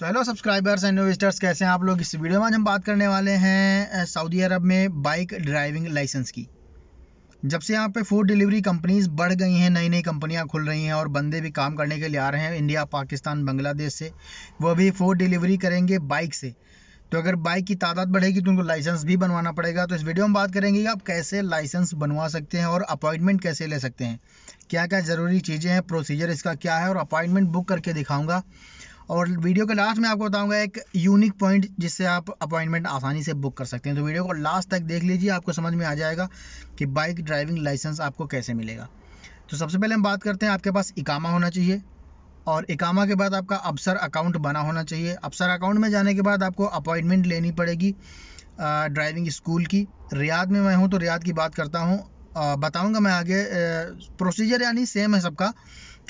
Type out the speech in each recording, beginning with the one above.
तो hello subscribers and investors कैसे हैं आप लोग इस वीडियो में आज हम बात करने वाले हैं सऊदी अरब में बाइक ड्राइविंग लाइसेंस की जब से यहाँ पे फूड डिलीवरी कंपनीज बढ़ गई हैं नई नई कंपनियाँ खुल रही हैं और बंदे भी काम करने के लिए आ रहे हैं इंडिया पाकिस्तान बांग्लादेश से वो भी फूड डिलीवरी करेंगे बाइक से तो अगर बाइक की तादाद बढ़ेगी तो उनको लाइसेंस भी बनवाना पड़ेगा तो इस वीडियो में बात करेंगे कि आप कैसे लाइसेंस बनवा सकते हैं और अपॉइंटमेंट कैसे ले सकते हैं क्या क्या ज़रूरी चीज़ें हैं प्रोसीजर इसका क्या है और अपॉइंटमेंट बुक करके दिखाऊंगा और वीडियो के लास्ट में आपको बताऊंगा एक यूनिक पॉइंट जिससे आप अपॉइंटमेंट आसानी से बुक कर सकते हैं तो वीडियो को लास्ट तक देख लीजिए आपको समझ में आ जाएगा कि बाइक ड्राइविंग लाइसेंस आपको कैसे मिलेगा तो सबसे पहले हम बात करते हैं आपके पास इकामा होना चाहिए और इकामा के बाद आपका अफसर अकाउंट बना होना चाहिए अफसर अकाउंट में जाने के बाद आपको अपॉइंटमेंट लेनी पड़ेगी ड्राइविंग स्कूल की रियाद में मैं हूँ तो रियाद की बात करता हूँ बताऊँगा मैं आगे प्रोसीजर यानी सेम है सबका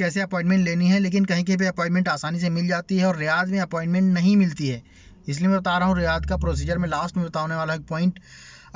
कैसे अपॉइंटमेंट लेनी है लेकिन कहीं कहीं पे अपॉइंटमेंट आसानी से मिल जाती है और रियाज में अपॉइंटमेंट नहीं मिलती है इसलिए मैं बता रहा हूँ रियाज का प्रोसीजर में लास्ट में बताने वाला एक पॉइंट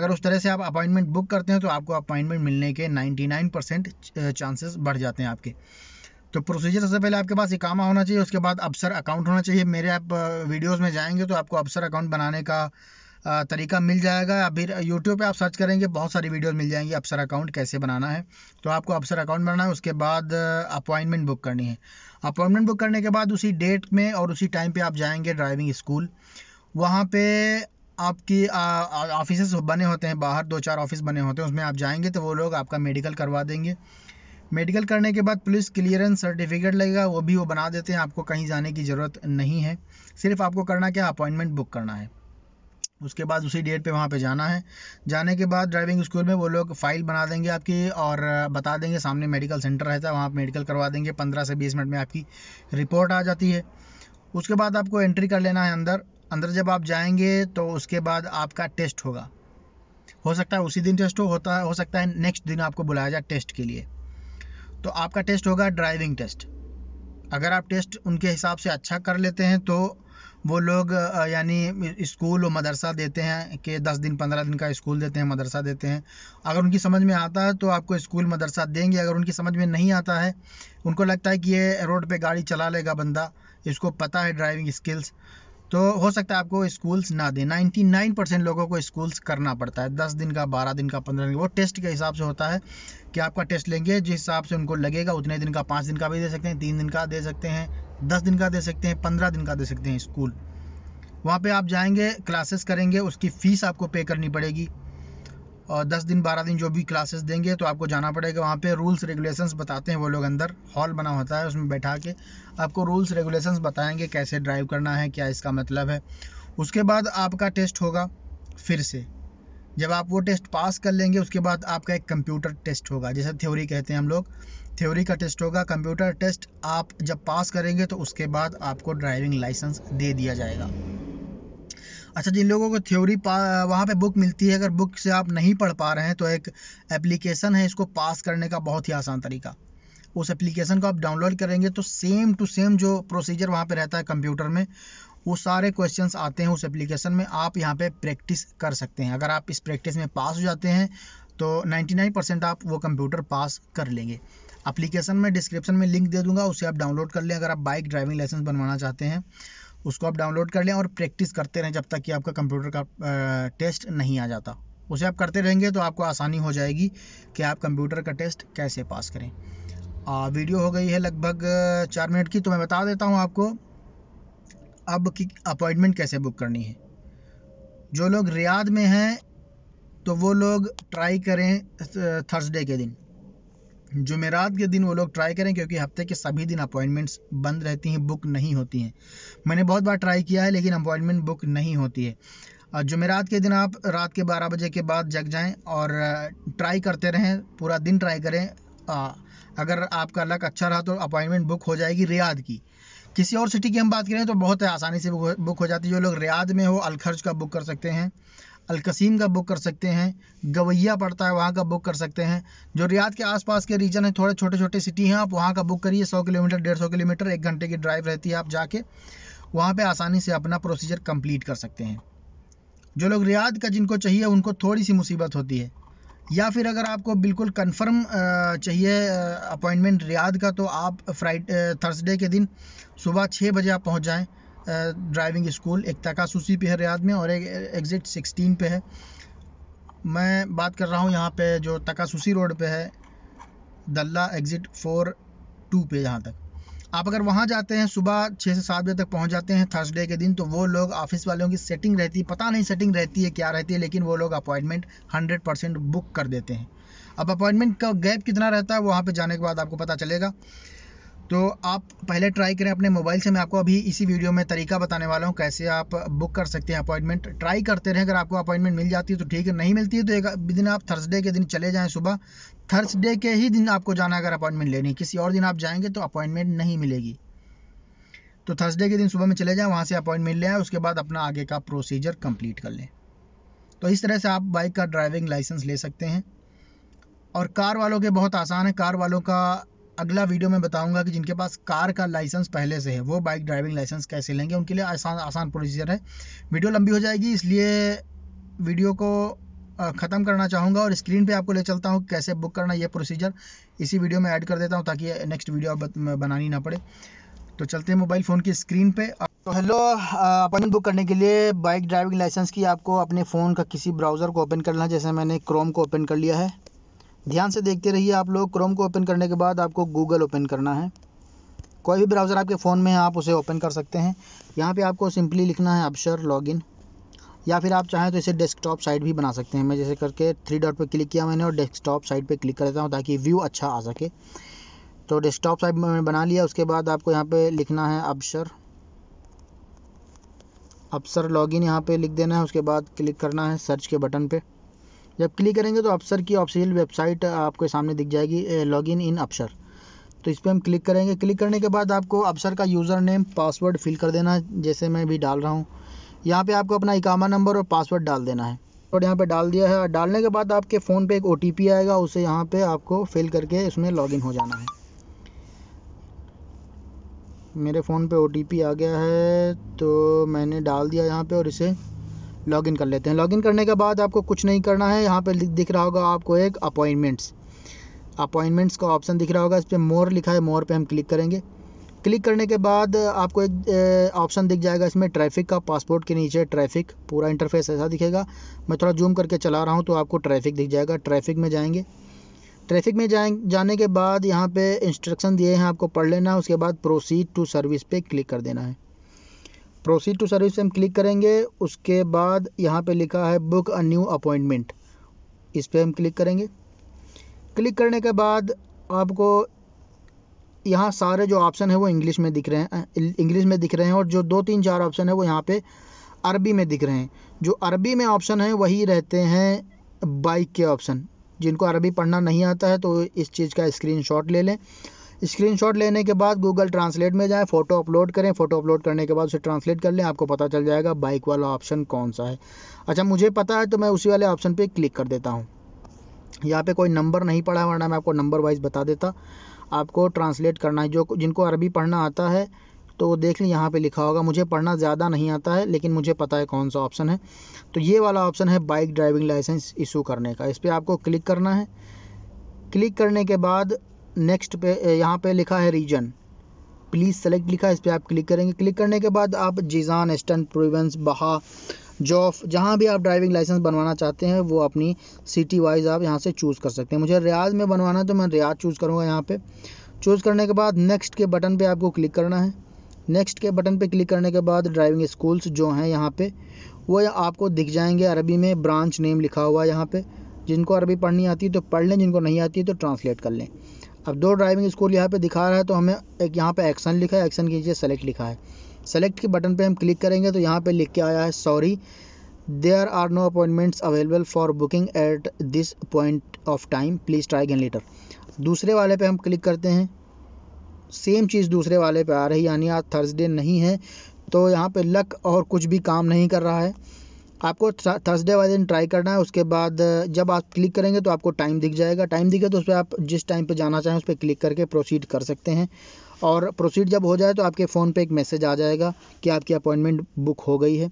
अगर उस तरह से आप अपॉइंटमेंट बुक करते हैं तो आपको अपॉइंटमेंट मिलने के नाइन्टी परसेंट चांसेस बढ़ जाते हैं आपके तो प्रोसीजर सबसे पहले आपके पास इकामा होना चाहिए उसके बाद अफसर अकाउंट होना चाहिए मेरे आप वीडियोस में जाएंगे तो आपको अफसर अकाउंट बनाने का तरीका मिल जाएगा फिर यूट्यूब पे आप सर्च करेंगे बहुत सारी वीडियोज़ मिल जाएंगी अपसर अकाउंट कैसे बनाना है तो आपको अपसर अकाउंट बनाना है उसके बाद अपॉइंटमेंट बुक करनी है अपॉइंटमेंट बुक करने के बाद उसी डेट में और उसी टाइम पर आप जाएँगे ड्राइविंग स्कूल वहाँ पर आपकी ऑफिस बने होते हैं बाहर दो चार ऑफिस बने होते हैं उसमें आप जाएंगे तो वो लोग आपका मेडिकल करवा देंगे मेडिकल करने के बाद पुलिस क्लियरेंस सर्टिफिकेट लगेगा वो भी वो बना देते हैं आपको कहीं जाने की ज़रूरत नहीं है सिर्फ आपको करना क्या अपॉइंटमेंट बुक करना है उसके बाद उसी डेट पे वहाँ पे जाना है जाने के बाद ड्राइविंग स्कूल में वो लोग फाइल बना देंगे आपकी और बता देंगे सामने मेडिकल सेंटर रहता है वहाँ पर मेडिकल करवा देंगे पंद्रह से बीस मिनट में आपकी रिपोर्ट आ जाती है उसके बाद आपको एंट्री कर लेना है अंदर अंदर जब आप जाएंगे तो उसके बाद आपका टेस्ट होगा हो सकता है उसी दिन टेस्ट हो होता है हो सकता है नेक्स्ट दिन आपको बुलाया जाए टेस्ट के लिए तो आपका टेस्ट होगा ड्राइविंग टेस्ट अगर आप टेस्ट उनके हिसाब से अच्छा कर लेते हैं तो वो लोग यानी स्कूल और मदरसा देते हैं कि दस दिन पंद्रह दिन का स्कूल देते हैं मदरसा देते हैं अगर उनकी समझ में आता है तो आपको स्कूल मदरसा देंगे अगर उनकी समझ में नहीं आता है उनको लगता है कि ये रोड पे गाड़ी चला लेगा बंदा इसको पता है ड्राइविंग स्किल्स तो हो सकता है आपको स्कूल्स ना दें 99 परसेंट लोगों को स्कूल्स करना पड़ता है 10 दिन का 12 दिन का 15 दिन का वो टेस्ट के हिसाब से होता है कि आपका टेस्ट लेंगे जिस हिसाब से उनको लगेगा उतने दिन का पाँच दिन का भी दे सकते हैं तीन दिन का दे सकते हैं दस दिन का दे सकते हैं पंद्रह दिन का दे सकते हैं स्कूल वहाँ पर आप जाएँगे क्लासेस करेंगे उसकी फ़ीस आपको पे करनी पड़ेगी दस दिन बारह दिन जो भी क्लासेस देंगे तो आपको जाना पड़ेगा वहाँ पे रूल्स रेगुलेशंस बताते हैं वो लोग अंदर हॉल बना होता है उसमें बैठा के आपको रूल्स रेगुलेशंस बताएंगे कैसे ड्राइव करना है क्या इसका मतलब है उसके बाद आपका टेस्ट होगा फिर से जब आप वो टेस्ट पास कर लेंगे उसके बाद आपका एक कंप्यूटर टेस्ट होगा जैसे थ्योरी कहते हैं हम लोग थ्योरी का टेस्ट होगा कंप्यूटर टेस्ट आप जब पास करेंगे तो उसके बाद आपको ड्राइविंग लाइसेंस दे दिया जाएगा अच्छा जिन लोगों को थ्योरी वहाँ पे बुक मिलती है अगर बुक से आप नहीं पढ़ पा रहे हैं तो एक एप्लीकेशन है इसको पास करने का बहुत ही आसान तरीका उस एप्लीकेशन को आप डाउनलोड करेंगे तो सेम टू सेम जो प्रोसीजर वहाँ पर रहता है कंप्यूटर में वो सारे क्वेश्चन आते हैं उस एप्लीकेशन में आप यहाँ पर प्रैक्टिस कर सकते हैं अगर आप इस प्रैक्टिस में पास हो जाते हैं तो 99 परसेंट आप वो कंप्यूटर पास कर लेंगे अप्लीकेशन में डिस्क्रिप्शन में लिंक दे दूंगा उसे आप डाउनलोड कर लें अगर आप बाइक ड्राइविंग लाइसेंस बनवाना चाहते हैं उसको आप डाउनलोड कर लें और प्रैक्टिस करते रहें जब तक कि आपका कंप्यूटर का टेस्ट नहीं आ जाता उसे आप करते रहेंगे तो आपको आसानी हो जाएगी कि आप कंप्यूटर का टेस्ट कैसे पास करें आ, वीडियो हो गई है लगभग चार मिनट की तो मैं बता देता हूँ आपको अब की अपॉइंटमेंट कैसे बुक करनी है जो लोग रियाद में हैं तो वो लोग ट्राई करें थर्सडे के दिन जुमेरात के दिन वो लोग ट्राई करें क्योंकि हफ्ते के सभी दिन अपॉइंटमेंट्स बंद रहती हैं बुक नहीं होती हैं मैंने बहुत बार ट्राई किया है लेकिन अपॉइंटमेंट बुक नहीं होती है जुमेरात के दिन आप रात के 12 बजे के बाद जग जाएं और ट्राई करते रहें पूरा दिन ट्राई करें आ, अगर आपका लक अच्छा रहा तो अपॉइंटमेंट बुक हो जाएगी रियाद की किसी और सिटी की हम बात करें तो बहुत आसानी से बुक हो जाती है जो लोग रियाद में हो अलखर्ज का बुक कर सकते हैं अलकसीम का बुक कर सकते हैं गवैया पड़ता है वहाँ का बुक कर सकते हैं जो रियाद के आसपास के रीजन है थोड़े छोटे छोटे सिटी हैं आप वहाँ का बुक करिए सौ किलोमीटर डेढ़ सौ किलोमीटर एक घंटे की ड्राइव रहती है आप जाके वहाँ पर आसानी से अपना प्रोसीजर कम्प्लीट कर सकते हैं जो लोग रियाद का जिनको चाहिए उनको थोड़ी सी मुसीबत होती है या फिर अगर आपको बिल्कुल कन्फर्म चाहिए अपॉइंटमेंट रियाद का तो आप फ्राइड थर्सडे के दिन सुबह छः बजे आप पहुँच जाएँ ड्राइविंग स्कूल एक तकासूसी पे है रियाद में और एक एग्ज़िट सिक्सटीन पे है मैं बात कर रहा हूँ यहाँ पे जो तकासूसी रोड पे है दल्ला एग्ज़िट फोर टू पे यहाँ तक आप अगर वहाँ जाते हैं सुबह छः से सात बजे तक पहुँच जाते हैं थर्सडे के दिन तो वो लोग ऑफिस वालों की सेटिंग रहती है पता नहीं सेटिंग रहती है क्या रहती है लेकिन वो लोग अपॉइंटमेंट हंड्रेड परसेंट बुक कर देते हैं अब अपॉइंटमेंट का गैप कितना रहता है वहाँ पर जाने के बाद आपको पता चलेगा तो आप पहले ट्राई करें अपने मोबाइल से मैं आपको अभी इसी वीडियो में तरीका बताने वाला हूँ कैसे आप बुक कर सकते हैं अपॉइंटमेंट ट्राई करते रहें अगर आपको अपॉइंटमेंट मिल जाती है तो ठीक है नहीं मिलती है तो एक दिन आप थर्सडे के दिन चले जाएँ सुबह थर्सडे के ही दिन आपको जाना अगर अपॉइंटमेंट लेनी किसी और दिन आप जाएंगे तो अपॉइंटमेंट नहीं मिलेगी तो थर्सडे के दिन सुबह में चले जाएँ वहाँ से अपॉइंटमेंट ले आए उसके बाद अपना आगे का प्रोसीजर कम्प्लीट कर लें तो इस तरह से आप बाइक का ड्राइविंग लाइसेंस ले सकते हैं और कार वालों के बहुत आसान है कार वालों का अगला वीडियो में बताऊंगा कि जिनके पास कार का लाइसेंस पहले से है वो बाइक ड्राइविंग लाइसेंस कैसे लेंगे उनके लिए आसान आसान प्रोसीजर है वीडियो लंबी हो जाएगी इसलिए वीडियो को ख़त्म करना चाहूँगा और स्क्रीन पे आपको ले चलता हूँ कैसे बुक करना ये प्रोसीजर इसी वीडियो में ऐड कर देता हूँ ताकि नेक्स्ट वीडियो बनानी ना पड़े तो चलते हैं मोबाइल फ़ोन की स्क्रीन पे तो हेलो अपॉइंटमेंट बुक करने के लिए बाइक ड्राइविंग लाइसेंस की आपको अपने फ़ोन का किसी ब्राउज़र को ओपन करना है जैसे मैंने क्रोम को ओपन कर लिया है ध्यान से देखते रहिए आप लोग क्रोम को ओपन करने के बाद आपको गूगल ओपन करना है कोई भी ब्राउज़र आपके फ़ोन में है आप उसे ओपन कर सकते हैं यहाँ पे आपको सिंपली लिखना है अपशर लॉगिन या फिर आप चाहें तो इसे डेस्कटॉप साइट भी बना सकते हैं मैं जैसे करके थ्री डॉट पर क्लिक किया मैंने और डेस्कटॉप साइट पर क्लिक कर देता हूँ ताकि व्यू अच्छा आ सके तो डेस्कटॉप साइट मैंने बना लिया उसके बाद आपको यहाँ पर लिखना है अपशर अपसर लॉगिन यहाँ पर लिख देना है उसके बाद क्लिक करना है सर्च के बटन पर जब क्लिक करेंगे तो अपसर की ऑफिशियल वेबसाइट आपके सामने दिख जाएगी लॉगिन इन अपसर तो इस पर हम क्लिक करेंगे क्लिक करने के बाद आपको अपसर का यूज़र नेम पासवर्ड फिल कर देना है जैसे मैं भी डाल रहा हूँ यहाँ पे आपको अपना इकामा नंबर और पासवर्ड डाल देना है और यहाँ पे डाल दिया है डालने के बाद आपके फ़ोन पे एक ओ आएगा उसे यहाँ पे आपको फिल करके इसमें लॉगिन हो जाना है मेरे फ़ोन पे ओ आ गया है तो मैंने डाल दिया यहाँ पे और इसे लॉगिन कर लेते हैं लॉगिन करने के बाद आपको कुछ नहीं करना है यहाँ पर दिख रहा होगा आपको एक अपॉइंटमेंट्स अपॉइंटमेंट्स का ऑप्शन दिख रहा होगा इस पर मोर लिखा है मोर पर हम क्लिक करेंगे क्लिक करने के बाद आपको एक ऑप्शन दिख जाएगा इसमें ट्रैफिक का पासपोर्ट के नीचे ट्रैफिक पूरा इंटरफेस ऐसा दिखेगा मैं थोड़ा जूम करके चला रहा हूँ तो आपको ट्रैफिक दिख जाएगा ट्रैफिक में जाएंगे ट्रैफिक में जाए जाने के बाद यहाँ पे इंस्ट्रक्शन दिए हैं आपको पढ़ लेना उसके बाद प्रोसीड टू सर्विस पे क्लिक कर देना है प्रोसीड टू सर्विस हम क्लिक करेंगे उसके बाद यहाँ पे लिखा है बुक अ न्यू अपॉइंटमेंट इस पर हम क्लिक करेंगे क्लिक करने के बाद आपको यहाँ सारे जो ऑप्शन है वो इंग्लिश में दिख रहे हैं इंग्लिश में दिख रहे हैं और जो दो तीन चार ऑप्शन है वो यहाँ पे अरबी में दिख रहे हैं जो अरबी में ऑप्शन है वही रहते हैं बाइक के ऑप्शन जिनको अरबी पढ़ना नहीं आता है तो इस चीज़ का स्क्रीनशॉट ले लें स्क्रीनशॉट लेने के बाद गूगल ट्रांसलेट में जाएँ फ़ोटो अपलोड करें फ़ोटो अपलोड करने के बाद उसे ट्रांसलेट कर लें आपको पता चल जाएगा बाइक वाला ऑप्शन कौन सा है अच्छा मुझे पता है तो मैं उसी वाले ऑप्शन पर क्लिक कर देता हूँ यहाँ पे कोई नंबर नहीं पड़ा वरना मैं आपको नंबर वाइज बता देता आपको ट्रांसलेट करना है जो जिनको अरबी पढ़ना आता है तो वो देख लें यहाँ पे लिखा होगा मुझे पढ़ना ज़्यादा नहीं आता है लेकिन मुझे पता है कौन सा ऑप्शन है तो ये वाला ऑप्शन है बाइक ड्राइविंग लाइसेंस इशू करने का इस पर आपको क्लिक करना है क्लिक करने के बाद नेक्स्ट पे यहाँ पे लिखा है रीजन प्लीज़ सेलेक्ट लिखा है इस पर आप क्लिक करेंगे क्लिक करने के बाद आप जीजान एस्टन प्रोवेंस बहा जॉफ जहाँ भी आप ड्राइविंग लाइसेंस बनवाना चाहते हैं वो अपनी सिटी वाइज आप यहाँ से चूज़ कर सकते हैं मुझे रियाज में बनवाना तो मैं रियाज चूज़ करूँगा यहाँ पर चूज़ करने के बाद नेक्स्ट के बटन पर आपको क्लिक करना है नेक्स्ट के बटन पर क्लिक करने के बाद ड्राइविंग स्कूल्स जो हैं यहाँ पर वो आपको दिख जाएंगे अरबी में ब्रांच नेम लिखा हुआ है यहाँ पर जिनको अरबी पढ़नी आती है तो पढ़ लें जिनको नहीं आती है तो ट्रांसलेट कर लें अब दो ड्राइविंग स्कूल यहाँ पे दिखा रहा है तो हमें एक यहाँ पे एक्शन लिखा है एक्शन के नीचे सेलेक्ट लिखा है सेलेक्ट के बटन पे हम क्लिक करेंगे तो यहाँ पे लिख के आया है sorry there are no appointments available for booking at this point of time please try again later दूसरे वाले पे हम क्लिक करते हैं सेम चीज़ दूसरे वाले पे आ रही यानी आज थर्सडे नहीं है तो यहाँ पे लक और कुछ भी काम नहीं कर रहा है आपको थर्सडे वाले दिन ट्राई करना है उसके बाद जब आप क्लिक करेंगे तो आपको टाइम दिख जाएगा टाइम दिखे तो उस पर आप जिस टाइम पे जाना चाहें उस पर क्लिक करके प्रोसीड कर सकते हैं और प्रोसीड जब हो जाए तो आपके फ़ोन पे एक मैसेज आ जाएगा कि आपकी अपॉइंटमेंट बुक हो गई है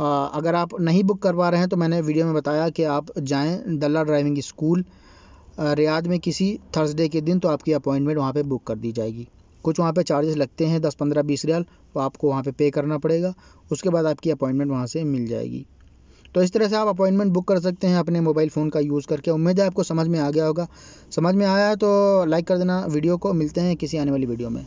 आ, अगर आप नहीं बुक करवा रहे हैं तो मैंने वीडियो में बताया कि आप जाएँ दल्ला ड्राइविंग स्कूल रियाद में किसी थर्सडे के दिन तो आपकी अपॉइंटमेंट वहाँ पर बुक कर दी जाएगी कुछ वहाँ पे चार्जेस लगते हैं दस पंद्रह बीस रियाल वो तो आपको वहाँ पे पे करना पड़ेगा उसके बाद आपकी अपॉइंटमेंट वहाँ से मिल जाएगी तो इस तरह से आप अपॉइंटमेंट बुक कर सकते हैं अपने मोबाइल फ़ोन का यूज़ करके उम्मीद है आपको समझ में आ गया होगा समझ में आया है तो लाइक कर देना वीडियो को मिलते हैं किसी आने वाली वीडियो में